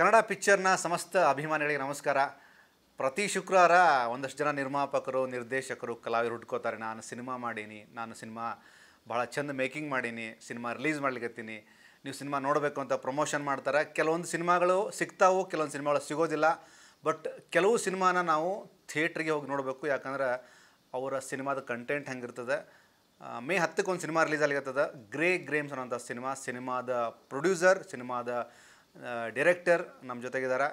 ಕನ್ನಡ ಪಿಕ್ಚರ್ನ ಸಮಸ್ತ ಅಭಿಮಾನಿಗಳಿಗೆ ನಮಸ್ಕಾರ ಪ್ರತಿ ಶುಕ್ರವಾರ ಒಂದಷ್ಟು ಜನ ನಿರ್ಮಾಪಕರು ನಿರ್ದೇಶಕರು ಕಲಾವಿದರು ಹುಡ್ಕೋತಾರೆ ನಾನು ಸಿನಿಮಾ ಮಾಡೀನಿ ನಾನು ಸಿನಿಮಾ ಭಾಳ ಚಂದ ಮೇಕಿಂಗ್ ಮಾಡೀನಿ ಸಿನಿಮಾ ರಿಲೀಸ್ ಮಾಡ್ಲಿಕ್ಕೆ ನೀವು ಸಿನಿಮಾ ನೋಡಬೇಕು ಅಂತ ಪ್ರಮೋಷನ್ ಮಾಡ್ತಾರೆ ಕೆಲವೊಂದು ಸಿನಿಮಾಗಳು ಸಿಗ್ತಾವು ಕೆಲವೊಂದು ಸಿನಿಮಾಗಳು ಸಿಗೋದಿಲ್ಲ ಬಟ್ ಕೆಲವು ಸಿನಿಮಾನ ನಾವು ಥಿಯೇಟ್ರಿಗೆ ಹೋಗಿ ನೋಡಬೇಕು ಯಾಕಂದ್ರೆ ಅವರ ಸಿನಿಮಾದ ಕಂಟೆಂಟ್ ಹೆಂಗಿರ್ತದೆ ಮೇ ಹತ್ತಕ್ಕೆ ಒಂದು ಸಿನಿಮಾ ರಿಲೀಸ್ ಆಗಿರ್ತದೆ ಗ್ರೇ ಗ್ರೇಮ್ಸ್ ಅನ್ನೋಂಥ ಸಿನಿಮಾ ಸಿನಿಮಾದ ಪ್ರೊಡ್ಯೂಸರ್ ಸಿನಿಮಾದ ಡೈರೆಕ್ಟರ್ ನಮ್ಮ ಜೊತೆಗಿದ್ದಾರೆ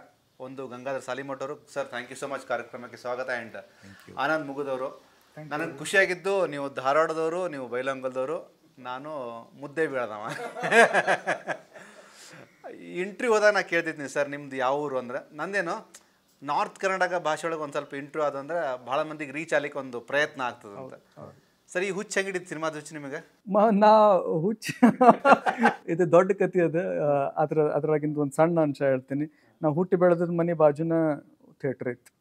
ಒಂದು ಗಂಗಾಧರ್ ಸಾಲಿಮಠ್ ಅವರು sir thank you so much ಕಾರ್ಯಕ್ರಮಕ್ಕೆ ಸ್ವಾಗತ ಆ್ಯಂಡ್ ಆನಂದ್ ಮುಗುದವರು ನನಗೆ ಖುಷಿಯಾಗಿದ್ದು ನೀವು ಧಾರವಾಡದವರು ನೀವು ಬೈಲಂಗಲ್ದವರು ನಾನು ಮುದ್ದೆ ಬೀಳದವ ಇಂಟ್ರ್ಯೂ ಹೋದಾಗ ನಾನು ಕೇಳ್ತಿದ್ದೀನಿ ಸರ್ ನಿಮ್ದು ಯಾವ ಊರು ಅಂದರೆ ನಂದೇನು ನಾರ್ತ್ ಕರ್ನಾಟಕ ಭಾಷೆ ಒಳಗೆ ಒಂದು ಸ್ವಲ್ಪ ಇಂಟ್ರ್ಯೂ ಆದಂದ್ರೆ ಭಾಳ ಮಂದಿಗೆ ರೀಚ್ ಆಗ್ಲಿಕ್ಕೆ ಒಂದು ಪ್ರಯತ್ನ ಆಗ್ತದೆ ಅಂತ ಸರಿ ಹುಚ್ಚ ಹೆಂಗಿಡಿ ಸಿನಿಮಾದ ಹುಚ್ಚು ನಿಮಗೆ ನಾ ಹುಚ್ಚ ಇದು ದೊಡ್ಡ ಕತೆ ಅದು ಅದ್ರ ಅದ್ರಾಗಿಂದ ಒಂದು ಸಣ್ಣ ಅಂಶ ಹೇಳ್ತೀನಿ ನಾವು ಹುಟ್ಟಿ ಬೆಳೆದ ಮನೆ ಬಾಜುನ ಥಿಯೇಟರ್ ಇತ್ತು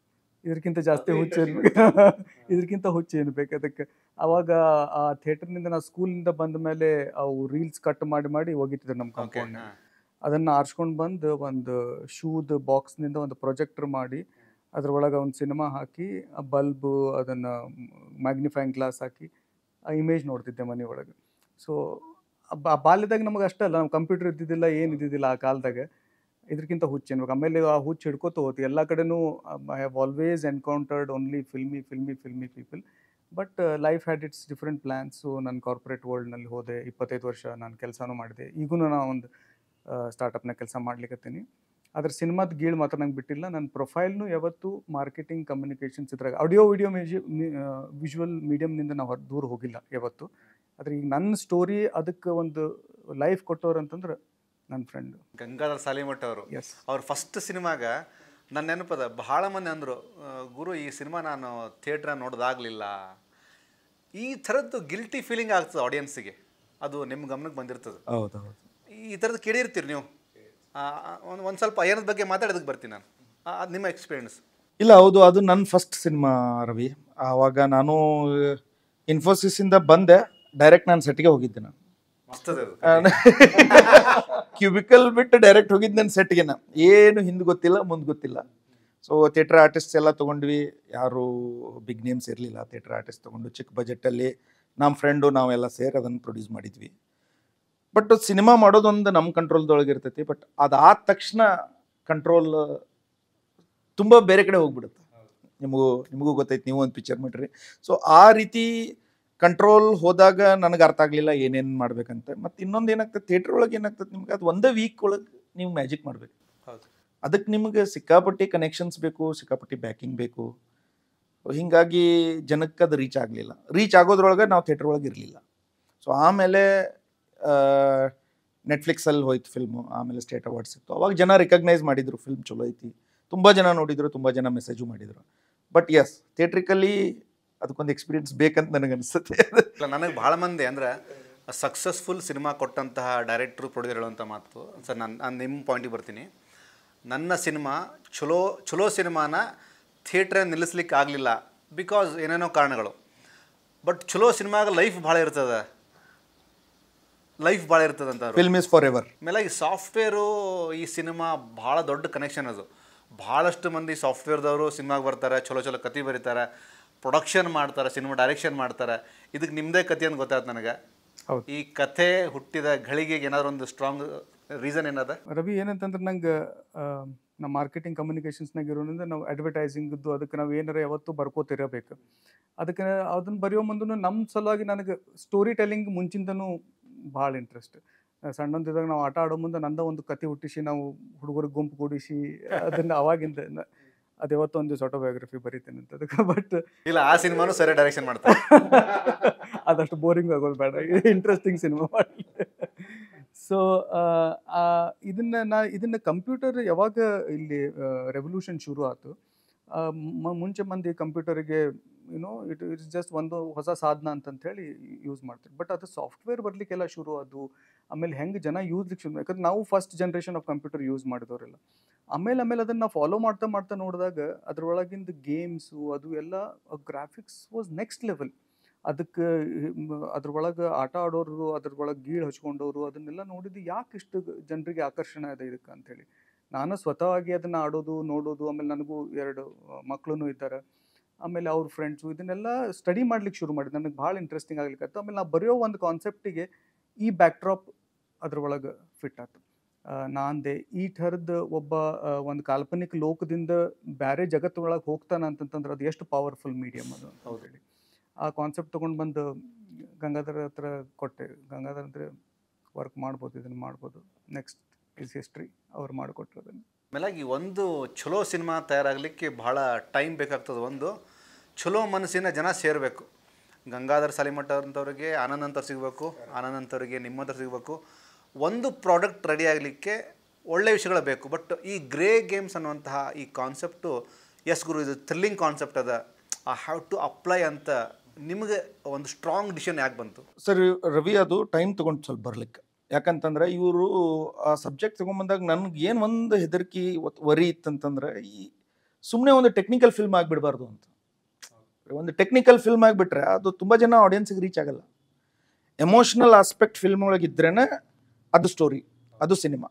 ಇದಕ್ಕಿಂತ ಜಾಸ್ತಿ ಹುಚ್ಚು ಏನು ಇದಕ್ಕಿಂತ ಹುಚ್ಚು ಏನು ಬೇಕು ಅದಕ್ಕೆ ಅವಾಗ ಆ ಥಿಯೇಟರ್ನಿಂದ ನಾವು ಸ್ಕೂಲಿಂದ ಬಂದ ಮೇಲೆ ಅವು ರೀಲ್ಸ್ ಕಟ್ ಮಾಡಿ ಮಾಡಿ ಹೋಗಿತ್ತಿದ್ರು ನಮ್ಮ ಕಾಂಪೌಂಡ್ ಅದನ್ನು ಆರಿಸ್ಕೊಂಡು ಬಂದು ಒಂದು ಶೂದ ಬಾಕ್ಸ್ನಿಂದ ಒಂದು ಪ್ರೊಜೆಕ್ಟರ್ ಮಾಡಿ ಅದರೊಳಗೆ ಒಂದು ಸಿನಿಮಾ ಹಾಕಿ ಆ ಬಲ್ಬು ಅದನ್ನು ಮ್ಯಾಗ್ನಿಫೈಯಿಂಗ್ ಗ್ಲಾಸ್ ಹಾಕಿ ಆ ಇಮೇಜ್ ನೋಡ್ತಿದ್ದೆ ಮನೆ ಒಳಗೆ ಸೊ ಆ ಬಾಲ್ಯದಾಗ ನಮಗೆ ಅಷ್ಟಲ್ಲ ನಮ್ಮ ಕಂಪ್ಯೂಟರ್ ಇದ್ದಿದ್ದಿಲ್ಲ ಏನು ಇದ್ದಿದ್ದಿಲ್ಲ ಆ ಕಾಲದಾಗ ಇದಕ್ಕಿಂತ ಹುಚ್ಚು ಏನ್ಬೇಕು ಆಮೇಲೆ ಆ ಹುಚ್ಚು ಹಿಡ್ಕೋತ ಹೋತಿ ಎಲ್ಲ ಕಡೆನೂ I have always encountered only filmy filmy filmy people but life had its different plans ನಾನು ಕಾರ್ಪೊರೇಟ್ ವರ್ಲ್ಡ್ನಲ್ಲಿ ಹೋದೆ ಇಪ್ಪತ್ತೈದು ವರ್ಷ ನಾನು ಕೆಲಸನೂ ಮಾಡಿದೆ ಈಗೂ ನಾನು ಒಂದು ಸ್ಟಾರ್ಟಪ್ನ ಕೆಲಸ ಹತ್ತೀನಿ ಆದರೆ ಸಿನಿಮಾದ ಗೀಳು ಮಾತ್ರ ನಂಗೆ ಬಿಟ್ಟಿಲ್ಲ ನನ್ನ ಪ್ರೊಫೈಲ್ನು ಯಾವತ್ತು ಮಾರ್ಕೆಟಿಂಗ್ ಕಮ್ಯುನಿಕೇಷನ್ಸ್ ಚಿತ್ರ ಆಡಿಯೋ ವಿಡಿಯೋ ಮೇಜಿ ವಿಜುವಲ್ ಮೀಡಿಯಮ್ನಿಂದ ನಾವು ಹೊರ ದೂರ ಹೋಗಿಲ್ಲ ಯಾವತ್ತು ಆದರೆ ಈಗ ನನ್ನ ಸ್ಟೋರಿ ಅದಕ್ಕೆ ಒಂದು ಲೈಫ್ ಕೊಟ್ಟವ್ರು ಅಂತಂದ್ರೆ ನನ್ನ ಫ್ರೆಂಡ್ ಗಂಗಾಧರ್ ಸಾಲಿಮಠ್ ಅವರು ಎಸ್ ಅವ್ರ ಫಸ್ಟ್ ಸಿನಿಮಾಗ ನನ್ನ ನೆನಪದ ಬಹಳ ಮಂದಿ ಅಂದರು ಗುರು ಈ ಸಿನಿಮಾ ನಾನು ಥಿಯೇಟ್ರ ನೋಡೋದಾಗಲಿಲ್ಲ ಈ ಥರದ್ದು ಗಿಲ್ಟಿ ಫೀಲಿಂಗ್ ಆಗ್ತದೆ ಆಡಿಯನ್ಸಿಗೆ ಅದು ನಿಮ್ಮ ಗಮನಕ್ಕೆ ಬಂದಿರ್ತದೆ ಈ ಥರದ್ದು ಕೇಳಿರ್ತೀರಿ ನೀವು ಒಂದು ಒಂದು ಸ್ವಲ್ಪ ಅಯ್ಯನದ ಬಗ್ಗೆ ಮಾತಾಡೋದಕ್ಕೆ ಬರ್ತೀನಿ ನಾನು ಅದು ನಿಮ್ಮ ಎಕ್ಸ್ಪೀರಿಯನ್ಸ್ ಇಲ್ಲ ಹೌದು ಅದು ನನ್ನ ಫಸ್ಟ್ ಸಿನಿಮಾ ರವಿ ಆವಾಗ ನಾನು ಇಂದ ಬಂದೆ ಡೈರೆಕ್ಟ್ ನಾನು ಸೆಟ್ಗೆ ಹೋಗಿದ್ದೆ ನಾನು ಕ್ಯೂಬಿಕಲ್ ಬಿಟ್ಟು ಡೈರೆಕ್ಟ್ ಹೋಗಿದ್ದೆ ನನ್ನ ಸೆಟ್ಗೆ ನಾನು ಏನು ಹಿಂದೆ ಗೊತ್ತಿಲ್ಲ ಮುಂದೆ ಗೊತ್ತಿಲ್ಲ ಸೊ ಥಿಯೇಟರ್ ಆರ್ಟಿಸ್ಟ್ ಎಲ್ಲ ತೊಗೊಂಡ್ವಿ ಯಾರು ಬಿಗ್ ನೇಮ್ಸ್ ಇರಲಿಲ್ಲ ಥಿಯೇಟರ್ ಆರ್ಟಿಸ್ಟ್ ತೊಗೊಂಡು ಚಿಕ್ಕ ಬಜೆಟಲ್ಲಿ ನಮ್ಮ ಫ್ರೆಂಡು ನಾವೆಲ್ಲ ಸೇರಿ ಅದನ್ನು ಪ್ರೊಡ್ಯೂಸ್ ಮಾಡಿದ್ವಿ ಬಟ್ ಸಿನಿಮಾ ಮಾಡೋದೊಂದು ನಮ್ಮ ಕಂಟ್ರೋಲ್ದೊಳಗೆ ಇರ್ತೈತಿ ಬಟ್ ಅದಾದ ತಕ್ಷಣ ಕಂಟ್ರೋಲ್ ತುಂಬ ಬೇರೆ ಕಡೆ ಹೋಗ್ಬಿಡುತ್ತೆ ನಿಮಗೂ ನಿಮಗೂ ಗೊತ್ತೈತೆ ನೀವು ಒಂದು ಪಿಕ್ಚರ್ ಮಾಡಿರಿ ಸೊ ಆ ರೀತಿ ಕಂಟ್ರೋಲ್ ಹೋದಾಗ ನನಗೆ ಅರ್ಥ ಆಗಲಿಲ್ಲ ಏನೇನು ಮಾಡ್ಬೇಕಂತ ಮತ್ತು ಇನ್ನೊಂದು ಏನಾಗ್ತದೆ ಥಿಯೇಟ್ರ್ ಒಳಗೆ ಏನಾಗ್ತದೆ ನಿಮ್ಗೆ ಅದು ಒಂದೇ ವೀಕ್ ಒಳಗೆ ನೀವು ಮ್ಯಾಜಿಕ್ ಮಾಡಬೇಕು ಅದಕ್ಕೆ ನಿಮಗೆ ಸಿಕ್ಕಾಪಟ್ಟಿ ಕನೆಕ್ಷನ್ಸ್ ಬೇಕು ಸಿಕ್ಕಾಪಟ್ಟಿ ಬ್ಯಾಕಿಂಗ್ ಬೇಕು ಹೀಗಾಗಿ ಜನಕ್ಕೆ ಅದು ರೀಚ್ ಆಗಲಿಲ್ಲ ರೀಚ್ ಆಗೋದ್ರೊಳಗೆ ನಾವು ಥಿಯೇಟ್ರ್ ಒಳಗೆ ಇರಲಿಲ್ಲ ಸೊ ಆಮೇಲೆ ನೆಟ್ಫ್ಲಿಕ್ಸಲ್ಲಿ ಹೋಯ್ತು ಫಿಲ್ಮು ಆಮೇಲೆ ಸ್ಟೇಟ್ ಅವಾರ್ಡ್ಸ್ ಇತ್ತು ಅವಾಗ ಜನ ರಿಕಗ್ನೈಸ್ ಮಾಡಿದರು ಫಿಲ್ಮ್ ಚಲೋ ಐತಿ ತುಂಬ ಜನ ನೋಡಿದರು ತುಂಬ ಜನ ಮೆಸೇಜು ಮಾಡಿದರು ಬಟ್ ಎಸ್ ಥಿಯೇಟ್ರಿಕಲಿ ಅದಕ್ಕೊಂದು ಎಕ್ಸ್ಪೀರಿಯನ್ಸ್ ಬೇಕಂತ ಅನಿಸುತ್ತೆ ನನಗೆ ಭಾಳ ಮಂದಿ ಅಂದ್ರೆ ಸಕ್ಸಸ್ಫುಲ್ ಸಿನಿಮಾ ಕೊಟ್ಟಂತಹ ಡೈರೆಕ್ಟ್ರು ಪ್ರೊಡ್ಯೂಸರ್ ಹೇಳುವಂಥ ಮಾತು ಸರ್ ನಾನು ನಾನು ನಿಮ್ಮ ಪಾಯಿಂಟಿಗೆ ಬರ್ತೀನಿ ನನ್ನ ಸಿನಿಮಾ ಚಲೋ ಚಲೋ ಸಿನಿಮಾನ ಥಿಯೇಟ್ರ ನಿಲ್ಲಿಸ್ಲಿಕ್ಕೆ ಆಗಲಿಲ್ಲ ಬಿಕಾಸ್ ಏನೇನೋ ಕಾರಣಗಳು ಬಟ್ ಚಲೋ ಸಿನಿಮಾಗ ಲೈಫ್ ಭಾಳ ಇರ್ತದೆ ಲೈಫ್ ಭಾಳ ಇರ್ತದಂತ ಫಿಲ್ಮ್ ಇಸ್ ಫಾರ್ ಎವರ್ ಆಮೇಲೆ ಈ ಸಾಫ್ಟ್ವೇರು ಈ ಸಿನಿಮಾ ಭಾಳ ದೊಡ್ಡ ಕನೆಕ್ಷನ್ ಅದು ಭಾಳಷ್ಟು ಮಂದಿ ಸಾಫ್ಟ್ವೇರ್ದವರು ಸಿನಿಮಾಗೆ ಬರ್ತಾರೆ ಚಲೋ ಚಲೋ ಕತೆ ಬರೀತಾರೆ ಪ್ರೊಡಕ್ಷನ್ ಮಾಡ್ತಾರೆ ಸಿನಿಮಾ ಡೈರೆಕ್ಷನ್ ಮಾಡ್ತಾರೆ ಇದಕ್ಕೆ ನಿಮ್ಮದೇ ಕಥೆ ಅಂತ ಗೊತ್ತಾಯ್ತು ನನಗೆ ಈ ಕಥೆ ಹುಟ್ಟಿದ ಘಳಿಗೆಗೆ ಏನಾದ್ರು ಒಂದು ಸ್ಟ್ರಾಂಗ್ ರೀಸನ್ ಏನದ ರವಿ ಏನಂತಂದ್ರೆ ನಂಗೆ ನಮ್ಮ ಮಾರ್ಕೆಟಿಂಗ್ ಕಮ್ಯುನಿಕೇಷನ್ಸ್ನಾಗ ಇರೋದ್ರಿಂದ ನಾವು ಅಡ್ವರ್ಟೈಸಿಂಗ್ದು ಅದಕ್ಕೆ ನಾವು ಏನಾರ ಯಾವತ್ತು ಬರ್ಕೋತಿರಬೇಕು ಅದಕ್ಕೆ ಅದನ್ನು ಬರೆಯೋ ಮುಂದೂ ನಮ್ಮ ಸಲುವಾಗಿ ನನಗೆ ಸ್ಟೋರಿ ಟೆಲ್ಲಿಂಗ್ ಮುಂಚಿಂದನೂ ಭಾಳ ಇಂಟ್ರೆಸ್ಟ್ ಇದಾಗ ನಾವು ಆಟ ಆಡೋ ಮುಂದೆ ನಂದ ಒಂದು ಕತೆ ಹುಟ್ಟಿಸಿ ನಾವು ಹುಡುಗರಿಗೆ ಗುಂಪು ಕೂಡಿಸಿ ಅದನ್ನ ಅವಾಗಿಂದ ಅದು ಯಾವತ್ತೊಂದು ದಿವಸ ಆಟೋಬಯೋಗ್ರಫಿ ಬರೀತೇನೆ ಅಂತ ಅದಕ್ಕೆ ಬಟ್ ಇಲ್ಲ ಆ ಸಿನಿಮಾನು ಸರಿ ಡೈರೆಕ್ಷನ್ ಮಾಡ್ತಾರೆ ಅದಷ್ಟು ಬೋರಿಂಗ್ ಆಗೋದು ಬೇಡ ಇಂಟ್ರೆಸ್ಟಿಂಗ್ ಸಿನಿಮಾ ಮಾಡಿ ಸೊ ಇದನ್ನ ನಾ ಇದನ್ನ ಕಂಪ್ಯೂಟರ್ ಯಾವಾಗ ಇಲ್ಲಿ ರೆವಲ್ಯೂಷನ್ ಶುರು ಆಯಿತು ಮುಂಚೆ ಮಂದಿ ಕಂಪ್ಯೂಟರಿಗೆ you you know it it's just ಒಂದು ಹೊಸ ಸಾಧನ ಅಂತಂತ ಹೇಳಿ ಯೂಸ್ ಮಾಡ್ತಾರೆ ಬಟ್ ಅದು ಸಾಫ್ಟ್ವೇರ್ ಬರ್ಲಿಕ್ಕೆಲ್ಲ ಶುರು ಅದು ಆಮೇಲೆ ಹೆಂಗೆ ಜನ ಯೂಸ್ಲಿಕ್ಕೆ ಶುರು ಯಾಕಂದ್ರೆ ನಾವು first generation of computer use ಮಾಡಿದವರೆಲ್ಲ ಆಮೇಲೆ ಆಮೇಲೆ ಅದನ್ನು ಫಾಲೋ ಮಾಡ್ತಾ ಮಾಡ್ತಾ ನೋಡಿದಾಗ ಅದರೊಳಗಿಂದ ಗೇಮ್ಸು ಅದು ಎಲ್ಲ ಗ್ರಾಫಿಕ್ಸ್ ವಾಸ್ ನೆಕ್ಸ್ಟ್ ಲೆವೆಲ್ ಅದಕ್ಕೆ ಅದ್ರೊಳಗೆ ಆಟ ಆಡೋರು ಅದ್ರೊಳಗೆ ಗೀಳು ಹಚ್ಕೊಂಡವರು ಅದನ್ನೆಲ್ಲ ನೋಡಿದ್ದು ಯಾಕೆ ಇಷ್ಟು ಜನರಿಗೆ ಆಕರ್ಷಣೆ ಇದೆ ಇದಕ್ಕೆ ಅಂಥೇಳಿ ನಾನು ಸ್ವತಃವಾಗಿ ಅದನ್ನು ಆಡೋದು ನೋಡೋದು ಆಮೇಲೆ ನನಗೂ ಎರಡು ಮಕ್ಕಳು ಇದ್ದಾರೆ ಆಮೇಲೆ ಅವ್ರ ಫ್ರೆಂಡ್ಸು ಇದನ್ನೆಲ್ಲ ಸ್ಟಡಿ ಮಾಡ್ಲಿಕ್ಕೆ ಶುರು ಮಾಡಿದೆ ನನಗೆ ಭಾಳ ಇಂಟ್ರೆಸ್ಟಿಂಗ್ ಆಗ್ಲಿಕ್ಕೆ ಆಮೇಲೆ ನಾವು ಬರೆಯೋ ಒಂದು ಕಾನ್ಸೆಪ್ಟಿಗೆ ಈ ಬ್ಯಾಕ್ಡ್ರಾಪ್ ಅದರೊಳಗೆ ಫಿಟ್ ಆಯ್ತು ನಾಂದೆ ಈ ಥರದ್ದು ಒಬ್ಬ ಒಂದು ಕಾಲ್ಪನಿಕ ಲೋಕದಿಂದ ಬೇರೆ ಜಗತ್ತೊಳಗೆ ಹೋಗ್ತಾನೆ ಅಂತಂತಂದ್ರೆ ಅದು ಎಷ್ಟು ಪವರ್ಫುಲ್ ಮೀಡಿಯಮ್ ಅದು ಅಂತ ಹೇಳಿ ಆ ಕಾನ್ಸೆಪ್ಟ್ ತೊಗೊಂಡು ಬಂದು ಗಂಗಾಧರ ಹತ್ರ ಕೊಟ್ಟೆ ಗಂಗಾಧರ ಅಂದರೆ ವರ್ಕ್ ಮಾಡ್ಬೋದು ಇದನ್ನು ಮಾಡ್ಬೋದು ನೆಕ್ಸ್ಟ್ ಇಸ್ ಹಿಸ್ಟ್ರಿ ಅವ್ರು ಮಾಡಿಕೊಟ್ರು ಅದನ್ನು ಈ ಒಂದು ಚಲೋ ಸಿನಿಮಾ ತಯಾರಾಗಲಿಕ್ಕೆ ಬಹಳ ಟೈಮ್ ಬೇಕಾಗ್ತದೆ ಒಂದು ಚಲೋ ಮನಸ್ಸಿನ ಜನ ಸೇರಬೇಕು ಗಂಗಾಧರ್ ಸಾಲಿಮಠ ಅಂಥವ್ರಿಗೆ ಆನಂದ್ ಅಂತವ್ರು ಸಿಗಬೇಕು ಆನಂದ್ ಅಂತವ್ರಿಗೆ ಹತ್ರ ಸಿಗಬೇಕು ಒಂದು ಪ್ರಾಡಕ್ಟ್ ರೆಡಿ ಆಗಲಿಕ್ಕೆ ಒಳ್ಳೆಯ ವಿಷಯಗಳು ಬೇಕು ಬಟ್ ಈ ಗ್ರೇ ಗೇಮ್ಸ್ ಅನ್ನುವಂತಹ ಈ ಕಾನ್ಸೆಪ್ಟು ಎಸ್ ಗುರು ಇದು ಥ್ರಿಲ್ಲಿಂಗ್ ಕಾನ್ಸೆಪ್ಟ್ ಅದ ಐ ಹ್ಯಾವ್ ಟು ಅಪ್ಲೈ ಅಂತ ನಿಮಗೆ ಒಂದು ಸ್ಟ್ರಾಂಗ್ ಡಿಸಿಷನ್ ಯಾಕೆ ಬಂತು ಸರ್ ರವಿ ಅದು ಟೈಮ್ ತೊಗೊಂಡು ಸ್ವಲ್ಪ ಬರಲಿಕ್ಕೆ ಯಾಕಂತಂದ್ರೆ ಇವರು ಆ ಸಬ್ಜೆಕ್ಟ್ ತೊಗೊಂಬಂದಾಗ ನನ್ಗೆ ಏನು ಒಂದು ಹೆದರಿಕೆ ವರಿ ಇತ್ತಂತಂದ್ರೆ ಈ ಸುಮ್ಮನೆ ಒಂದು ಟೆಕ್ನಿಕಲ್ ಫಿಲ್ಮ್ ಆಗಿಬಿಡಬಾರ್ದು ಅಂತ ಒಂದು ಟೆಕ್ನಿಕಲ್ ಫಿಲ್ಮ್ ಆಗಿಬಿಟ್ರೆ ಅದು ತುಂಬ ಜನ ಆಡಿಯನ್ಸಿಗೆ ರೀಚ್ ಆಗಲ್ಲ ಎಮೋಷ್ನಲ್ ಆಸ್ಪೆಕ್ಟ್ ಫಿಲ್ಮ್ ಒಳಗಿದ್ರೇ ಅದು ಸ್ಟೋರಿ ಅದು ಸಿನಿಮಾ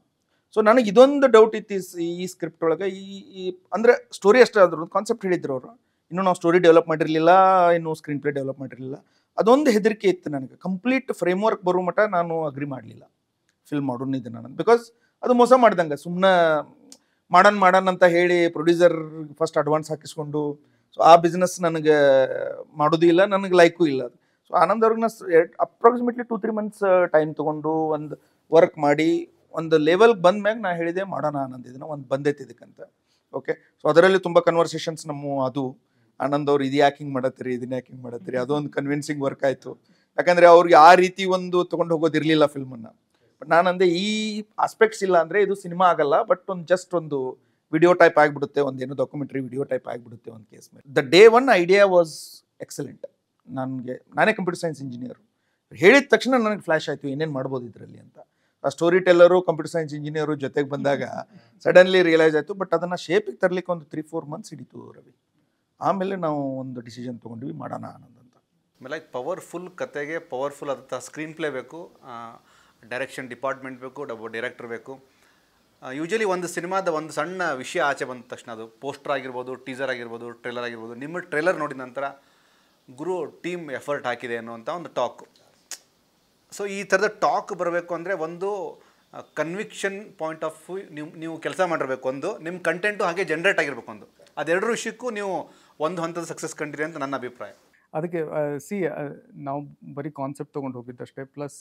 ಸೊ ನನಗೆ ಇದೊಂದು ಡೌಟ್ ಇತ್ತು ಈ ಸ್ಕ್ರಿಪ್ಟ್ ಒಳಗೆ ಈ ಅಂದರೆ ಸ್ಟೋರಿ ಅಷ್ಟೇ ಆದರೂ ಕಾನ್ಸೆಪ್ಟ್ ಹೇಳಿದ್ರು ಅವರು ಇನ್ನೂ ನಾವು ಸ್ಟೋರಿ ಡೆವಲಪ್ ಮಾಡಿರಲಿಲ್ಲ ಇನ್ನೂ ಸ್ಕ್ರೀನ್ ಪ್ಲೇ ಡೆವಲಪ್ ಮಾಡಿರಲಿಲ್ಲ ಅದೊಂದು ಹೆದರಿಕೆ ಇತ್ತು ನನಗೆ ಕಂಪ್ಲೀಟ್ ಫ್ರೇಮ್ ವರ್ಕ್ ಬರೋ ಮಟ್ಟ ನಾನು ಅಗ್ರಿ ಮಾಡಲಿಲ್ಲ ಫಿಲ್ಮ್ ಮಾಡೋಣ ಇದನ್ನು ನಾನು ಬಿಕಾಸ್ ಅದು ಮೋಸ ಮಾಡ್ದಂಗೆ ಸುಮ್ಮನೆ ಮಾಡೋಣ ಮಾಡೋಣ ಅಂತ ಹೇಳಿ ಪ್ರೊಡ್ಯೂಸರ್ ಫಸ್ಟ್ ಅಡ್ವಾನ್ಸ್ ಹಾಕಿಸ್ಕೊಂಡು ಸೊ ಆ ಬಿಸ್ನೆಸ್ ನನಗೆ ಮಾಡೋದು ಇಲ್ಲ ನನಗೆ ಲೈಕು ಇಲ್ಲ ಅದು ಸೊ ಆನಂದ್ ಅವ್ರಿಗೆ ಎರಡು approximately two three months time ತೊಗೊಂಡು ಒಂದು ವರ್ಕ್ ಮಾಡಿ ಒಂದು ಲೆವೆಲ್ಗೆ ಬಂದ ಮ್ಯಾಗ ನಾನು ಹೇಳಿದೆ ಮಾಡೋಣ ಆನಂದ್ ಇದನ್ನ ಒಂದು ಬಂದೈತೆ ಇದಕ್ಕಂತ ಓಕೆ ಸೊ ಅದರಲ್ಲಿ ತುಂಬ ಕನ್ವರ್ಸೇಷನ್ಸ್ ನಮ್ಮ ಅದು ಆನಂದ್ ಅವ್ರು ಇದು ಯಾಕಿಂಗ್ ಹಿಂಗೆ ಮಾಡತ್ತೀರಿ ಇದನ್ನ ಯಾಕಿಂಗ್ ಮಾಡತ್ತೀರಿ ಅದೊಂದು ಕನ್ವಿನ್ಸಿಂಗ್ ವರ್ಕ್ ಆಯಿತು ಯಾಕಂದರೆ ಅವ್ರಿಗೆ ಆ ರೀತಿ ಒಂದು ತೊಗೊಂಡು ಹೋಗೋದಿರಲಿಲ್ಲ ಫಿಲ್ಮನ್ನು ಬಟ್ ನಾನಂದೆ ಈ ಆಸ್ಪೆಕ್ಟ್ಸ್ ಇಲ್ಲ ಅಂದರೆ ಇದು ಸಿನಿಮಾ ಆಗಲ್ಲ ಬಟ್ ಒಂದು ಜಸ್ಟ್ ಒಂದು ವಿಡಿಯೋ ಟೈಪ್ ಆಗಿಬಿಡುತ್ತೆ ಒಂದೇನು ಡಾಕ್ಯುಮೆಂಟ್ರಿ ವಿಡಿಯೋ ಟೈಪ್ ಆಗಿಬಿಡುತ್ತೆ ಒಂದು ಕೇಸ್ ಮೇಲೆ the day one idea was excellent ನನಗೆ ನಾನೇ ಕಂಪ್ಯೂಟರ್ ಸೈನ್ಸ್ ಇಂಜಿನಿಯರು ಹೇಳಿದ ತಕ್ಷಣ ನನಗೆ ಫ್ಲ್ಯಾಶ್ ಆಯಿತು ಏನೇನು ಮಾಡ್ಬೋದು ಇದರಲ್ಲಿ ಅಂತ ಆ storyteller computer science engineer ಜೊತೆಗೆ ಬಂದಾಗ ಸಡನ್ಲಿ ರಿಯಲೈಸ್ ಆಯಿತು ಬಟ್ ಅದನ್ನು ಶೇಪಿಗೆ ತರಲಿಕ್ಕೆ ಒಂದು ತ್ರೀ ಫೋರ್ ಮಂತ್ಸ್ ಹಿಡಿತು ರವಿ ಆಮೇಲೆ ನಾವು ಒಂದು ಡಿಸಿಷನ್ ತೊಗೊಂಡ್ವಿ ಮಾಡೋಣ ಆನಂದ್ ಅಂತ ಆಮೇಲೆ ಪವರ್ಫುಲ್ ಕತೆಗೆ ಪವರ್ಫುಲ್ ಆದಂಥ ಸ್ಕ್ರೀನ್ ಪ್ಲೇ ಬೇಕು ಡೈರೆಕ್ಷನ್ ಡಿಪಾರ್ಟ್ಮೆಂಟ್ ಬೇಕು ಡಬ್ ಡೈರೆಕ್ಟರ್ ಬೇಕು ಯೂಶ್ವಲಿ ಒಂದು ಸಿನಿಮಾದ ಒಂದು ಸಣ್ಣ ವಿಷಯ ಆಚೆ ಬಂದ ತಕ್ಷಣ ಅದು ಪೋಸ್ಟರ್ ಆಗಿರ್ಬೋದು ಟೀಸರ್ ಆಗಿರ್ಬೋದು ಟ್ರೇಲರ್ ಆಗಿರ್ಬೋದು ನಿಮ್ಮ ಟ್ರೇಲರ್ ನೋಡಿದ ನಂತರ ಗುರು ಟೀಮ್ ಎಫರ್ಟ್ ಹಾಕಿದೆ ಅನ್ನುವಂಥ ಒಂದು ಟಾಕ್ ಸೊ ಈ ಥರದ ಟಾಕ್ ಬರಬೇಕು ಅಂದರೆ ಒಂದು ಕನ್ವಿಕ್ಷನ್ ಪಾಯಿಂಟ್ ಆಫ್ ವ್ಯೂ ನೀವು ನೀವು ಕೆಲಸ ಮಾಡಿರಬೇಕು ಒಂದು ನಿಮ್ಮ ಕಂಟೆಂಟು ಹಾಗೆ ಜನ್ರೇಟ್ ಆಗಿರಬೇಕು ಒಂದು ಅದೆರಡು ವಿಷಯಕ್ಕೂ ನೀವು ಒಂದು ಹಂತದ ಸಕ್ಸಸ್ ಕಂಡಿರಿ ಅಂತ ನನ್ನ ಅಭಿಪ್ರಾಯ ಅದಕ್ಕೆ ಸಿ ನಾವು ಬರೀ ಕಾನ್ಸೆಪ್ಟ್ ತೊಗೊಂಡು ಹೋಗಿದ್ದಷ್ಟೇ ಪ್ಲಸ್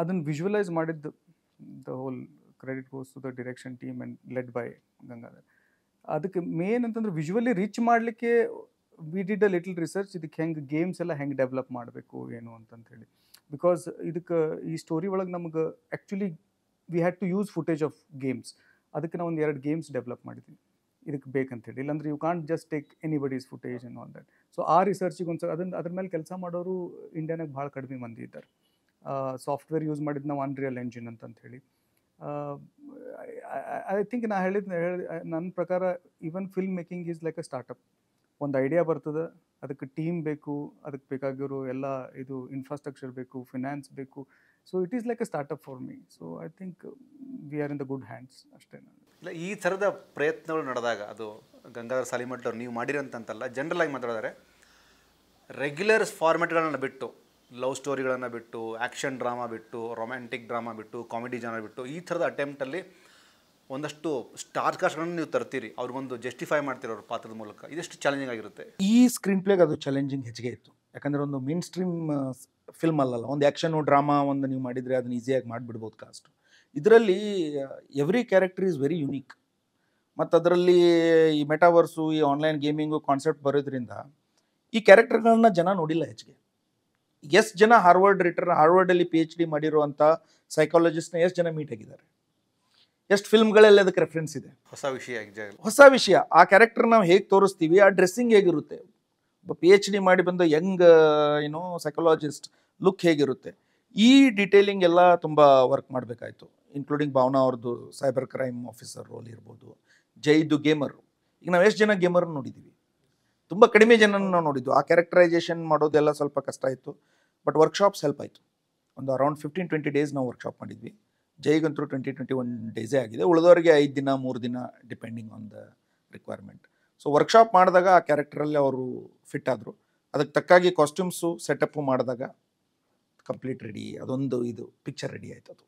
ಅದನ್ನು ವಿಜುವಲೈಸ್ ಮಾಡಿದ್ದು the whole credit goes to the direction team and led by Gangadhar ಅದಕ್ಕೆ ಮೇನ್ ಅಂತಂದ್ರೆ ವಿಜುವಲಿ ರೀಚ್ ಮಾಡಲಿಕ್ಕೆ we did a little research ಇದಕ್ಕೆ ಹೆಂಗೆ ಗೇಮ್ಸ್ ಎಲ್ಲ ಹೆಂಗೆ ಡೆವಲಪ್ ಮಾಡಬೇಕು ಏನು ಅಂತಂಥೇಳಿ ಬಿಕಾಸ್ ಇದಕ್ಕೆ ಈ ಸ್ಟೋರಿ ಒಳಗೆ ನಮಗೆ actually we had to use footage of games ಅದಕ್ಕೆ ನಾವು ಒಂದು ಎರಡು ಗೇಮ್ಸ್ ಡೆವಲಪ್ ಮಾಡಿದ್ವಿ ಇದಕ್ಕೆ ಬೇಕಂತೇಳಿ ಇಲ್ಲಾಂದ್ರೆ you can't just take anybody's footage in all that so ಆ ರಿಸರ್ಚಿಗೆ ಒಂದ್ಸಲ ಅದನ್ನ ಅದ್ರ ಮೇಲೆ ಕೆಲಸ ಮಾಡೋರು ಇಂಡಿಯಾನಾಗ ಭಾಳ ಕಡಿಮೆ ಮಂದಿ ಇದ್ದಾರೆ ಸಾಫ್ಟ್ವೇರ್ ಯೂಸ್ ಮಾಡಿದ ನಾವು ಅನ್ರಿಯಲ್ ಎಂಜಿನ್ ಅಂತ ಹೇಳಿ ಐ ಥಿಂಕ್ ನಾ ಹೇಳಿದ ನನ್ನ ಪ್ರಕಾರ even film making is like a startup ಒಂದು ಐಡಿಯಾ ಬರ್ತದೆ ಅದಕ್ಕೆ ಟೀಮ್ ಬೇಕು ಅದಕ್ಕೆ ಬೇಕಾಗಿರೋ ಎಲ್ಲ ಇದು ಇನ್ಫ್ರಾಸ್ಟ್ರಕ್ಚರ್ ಬೇಕು ಫಿನಾನ್ಸ್ ಬೇಕು so it is like a startup for me so I think we are in the good hands ಅಷ್ಟೇ ನಾನು ಇಲ್ಲ ಈ ಥರದ ಪ್ರಯತ್ನಗಳು ನಡೆದಾಗ ಅದು ಗಂಗಾಧರ್ ಸಾಲಿಮಠ್ ಅವ್ರು ನೀವು ಮಾಡಿರೋಂತಂತಲ್ಲ ಜನ್ರಲ್ ಆಗಿ ಮಾತಾಡಿದರೆ ರೆಗ್ಯುಲರ್ ಫಾರ್ಮೆಟ್ಗಳನ್ನು ಬಿಟ್ಟು ಲವ್ ಸ್ಟೋರಿಗಳನ್ನು ಬಿಟ್ಟು ಆ್ಯಕ್ಷನ್ ಡ್ರಾಮಾ ಬಿಟ್ಟು ರೊಮ್ಯಾಂಟಿಕ್ ಡ್ರಾಮಾ ಬಿಟ್ಟು ಕಾಮಿಡಿ ಜಾನರ್ ಬಿಟ್ಟು ಈ ಥರದ ಅಟೆಂಪ್ಟಲ್ಲಿ ಒಂದಷ್ಟು ಸ್ಟಾರ್ ಕಾಸ್ಟ್ಗಳನ್ನು ನೀವು ತರ್ತೀರಿ ಅವ್ರಿಗೊಂದು ಜಸ್ಟಿಫೈ ಮಾಡ್ತೀರಿ ಅವ್ರ ಪಾತ್ರದ ಮೂಲಕ ಇದೆಷ್ಟು ಚಾಲೆಂಜಿಂಗ್ ಆಗಿರುತ್ತೆ ಈ ಸ್ಕ್ರೀನ್ ಪ್ಲೇಗೆ ಅದು ಚಾಲೆಂಜಿಂಗ್ ಹೆಚ್ಚಿಗೆ ಇತ್ತು ಯಾಕಂದರೆ ಒಂದು ಮೇನ್ ಸ್ಟ್ರೀಮ್ ಫಿಲ್ಮ್ ಅಲ್ಲಲ್ಲ ಒಂದು ಆ್ಯಕ್ಷನು ಡ್ರಾಮಾ ಒಂದು ನೀವು ಮಾಡಿದರೆ ಅದನ್ನ ಈಸಿಯಾಗಿ ಮಾಡಿಬಿಡ್ಬೋದು ಕಾಸ್ಟ್ ಇದರಲ್ಲಿ every character is very unique ಮತ್ತು ಅದರಲ್ಲಿ ಈ ಮೆಟಾವರ್ಸು ಈ ಆನ್ಲೈನ್ ಗೇಮಿಂಗು ಕಾನ್ಸೆಪ್ಟ್ ಬರೋದ್ರಿಂದ ಈ ಕ್ಯಾರೆಕ್ಟರ್ಗಳನ್ನ ಜನ ನೋಡಿಲ್ಲ ಹೆಚ್ಚಿಗೆ ಎಷ್ಟು ಜನ ಹಾರ್ವರ್ಡ್ ರಿಟರ್ನ್ ಹಾರ್ವರ್ಡಲ್ಲಿ ಪಿ ಎಚ್ ಡಿ ಮಾಡಿರುವಂಥ ಸೈಕಾಲಜಿಸ್ಟ್ನ ಎಷ್ಟು ಜನ ಮೀಟ್ ಆಗಿದ್ದಾರೆ ಎಷ್ಟು ಫಿಲ್ಮ್ಗಳಲ್ಲಿ ಅದಕ್ಕೆ ರೆಫರೆನ್ಸ್ ಇದೆ ಹೊಸ ವಿಷಯ ಹೊಸ ವಿಷಯ ಆ ಕ್ಯಾರೆಕ್ಟರ್ ನಾವು ಹೇಗೆ ತೋರಿಸ್ತೀವಿ ಆ ಡ್ರೆಸ್ಸಿಂಗ್ ಹೇಗಿರುತ್ತೆ ಒಬ್ಬ ಪಿ ಎಚ್ ಡಿ ಮಾಡಿ ಬಂದ ಯಂಗ್ ಏನೋ ಸೈಕಾಲಜಿಸ್ಟ್ ಲುಕ್ ಹೇಗಿರುತ್ತೆ ಈ ಡಿಟೇಲಿಂಗ್ ಎಲ್ಲ ತುಂಬ ವರ್ಕ್ ಮಾಡಬೇಕಾಯ್ತು ಇನ್ಕ್ಲೂಡಿಂಗ್ ಭಾವನಾ ಅವ್ರದ್ದು ಸೈಬರ್ ಕ್ರೈಮ್ ಆಫೀಸರ್ ರೋಲ್ ಇರ್ಬೋದು ಜೈದು ಗೇಮರು ಈಗ ನಾವು ಎಷ್ಟು ಜನ ಗೇಮರ್ ನೋಡಿದ್ದೀವಿ ತುಂಬ ಕಡಿಮೆ ಜನನ ನಾವು ನೋಡಿದ್ದು ಆ ಕ್ಯಾರೆಕ್ಟರೈಸೇಷನ್ ಮಾಡೋದೆಲ್ಲ ಸ್ವಲ್ಪ ಕಷ್ಟ ಆಯಿತು ಬಟ್ ವರ್ಕ್ಶಾಪ್ಸ್ ಹೆಲ್ಪ್ ಆಯಿತು ಒಂದು ಅರೌಂಡ್ ಫಿಫ್ಟೀನ್ ಟ್ವೆಂಟಿ ಡೇಸ್ ನಾವು ವರ್ಕ್ಶಾಪ್ ಮಾಡಿದ್ವಿ ಜೈಗಂತೂ ಟ್ವೆಂಟಿ ಟ್ವೆಂಟಿ ಒನ್ ಡೇಸೇ ಆಗಿದೆ ಉಳಿದವರಿಗೆ ಐದು ದಿನ ಮೂರು ದಿನ depending on the requirement so workshop ಮಾಡಿದಾಗ ಆ ಕ್ಯಾರೆಕ್ಟರಲ್ಲಿ ಅವರು ಫಿಟ್ ಆದರು ಅದಕ್ಕೆ ತಕ್ಕಾಗಿ ಕಾಸ್ಟ್ಯೂಮ್ಸು ಸೆಟಪ್ಪು ಮಾಡಿದಾಗ ಕಂಪ್ಲೀಟ್ ರೆಡಿ ಅದೊಂದು ಇದು ಪಿಕ್ಚರ್ ರೆಡಿ ಆಯ್ತು ಅದು